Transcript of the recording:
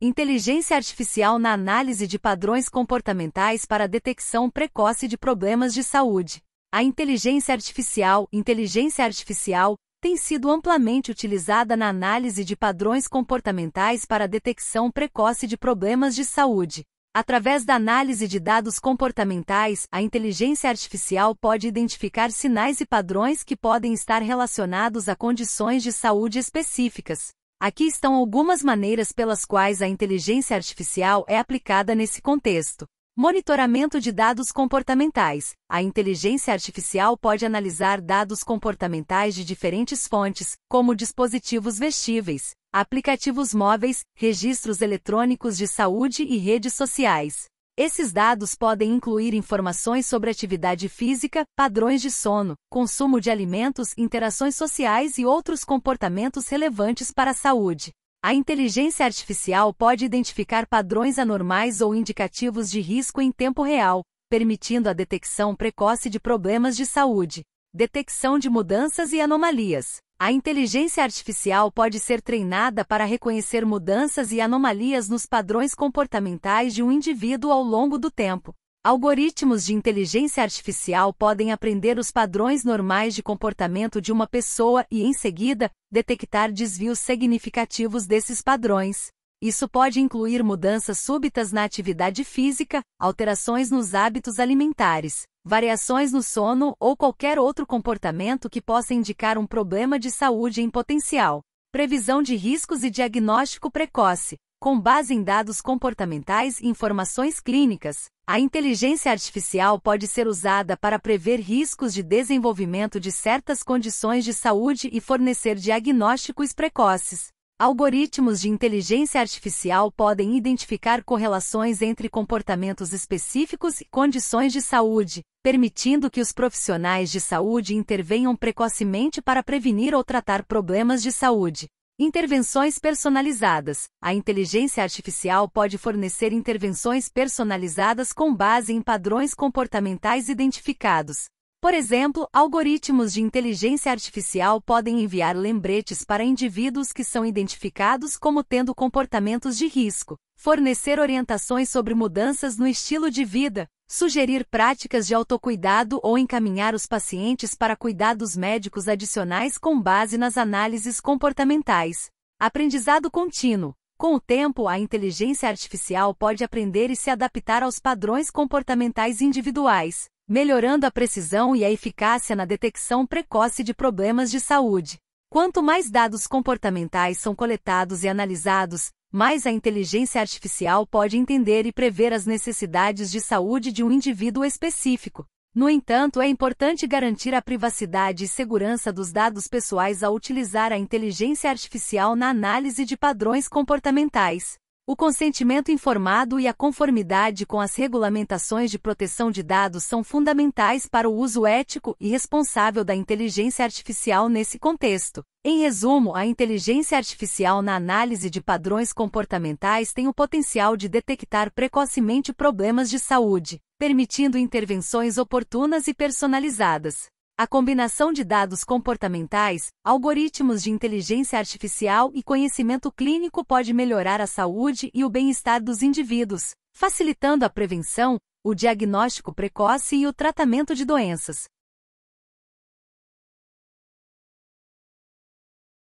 Inteligência artificial na análise de padrões comportamentais para detecção precoce de problemas de saúde. A inteligência artificial, inteligência artificial, tem sido amplamente utilizada na análise de padrões comportamentais para detecção precoce de problemas de saúde. Através da análise de dados comportamentais, a inteligência artificial pode identificar sinais e padrões que podem estar relacionados a condições de saúde específicas, Aqui estão algumas maneiras pelas quais a inteligência artificial é aplicada nesse contexto. Monitoramento de dados comportamentais. A inteligência artificial pode analisar dados comportamentais de diferentes fontes, como dispositivos vestíveis, aplicativos móveis, registros eletrônicos de saúde e redes sociais. Esses dados podem incluir informações sobre atividade física, padrões de sono, consumo de alimentos, interações sociais e outros comportamentos relevantes para a saúde. A inteligência artificial pode identificar padrões anormais ou indicativos de risco em tempo real, permitindo a detecção precoce de problemas de saúde, detecção de mudanças e anomalias. A inteligência artificial pode ser treinada para reconhecer mudanças e anomalias nos padrões comportamentais de um indivíduo ao longo do tempo. Algoritmos de inteligência artificial podem aprender os padrões normais de comportamento de uma pessoa e, em seguida, detectar desvios significativos desses padrões. Isso pode incluir mudanças súbitas na atividade física, alterações nos hábitos alimentares, variações no sono ou qualquer outro comportamento que possa indicar um problema de saúde em potencial. Previsão de riscos e diagnóstico precoce. Com base em dados comportamentais e informações clínicas, a inteligência artificial pode ser usada para prever riscos de desenvolvimento de certas condições de saúde e fornecer diagnósticos precoces. Algoritmos de inteligência artificial podem identificar correlações entre comportamentos específicos e condições de saúde, permitindo que os profissionais de saúde intervenham precocemente para prevenir ou tratar problemas de saúde. Intervenções personalizadas. A inteligência artificial pode fornecer intervenções personalizadas com base em padrões comportamentais identificados, por exemplo, algoritmos de inteligência artificial podem enviar lembretes para indivíduos que são identificados como tendo comportamentos de risco, fornecer orientações sobre mudanças no estilo de vida, sugerir práticas de autocuidado ou encaminhar os pacientes para cuidados médicos adicionais com base nas análises comportamentais. Aprendizado contínuo. Com o tempo, a inteligência artificial pode aprender e se adaptar aos padrões comportamentais individuais melhorando a precisão e a eficácia na detecção precoce de problemas de saúde. Quanto mais dados comportamentais são coletados e analisados, mais a inteligência artificial pode entender e prever as necessidades de saúde de um indivíduo específico. No entanto, é importante garantir a privacidade e segurança dos dados pessoais ao utilizar a inteligência artificial na análise de padrões comportamentais. O consentimento informado e a conformidade com as regulamentações de proteção de dados são fundamentais para o uso ético e responsável da inteligência artificial nesse contexto. Em resumo, a inteligência artificial na análise de padrões comportamentais tem o potencial de detectar precocemente problemas de saúde, permitindo intervenções oportunas e personalizadas. A combinação de dados comportamentais, algoritmos de inteligência artificial e conhecimento clínico pode melhorar a saúde e o bem-estar dos indivíduos, facilitando a prevenção, o diagnóstico precoce e o tratamento de doenças.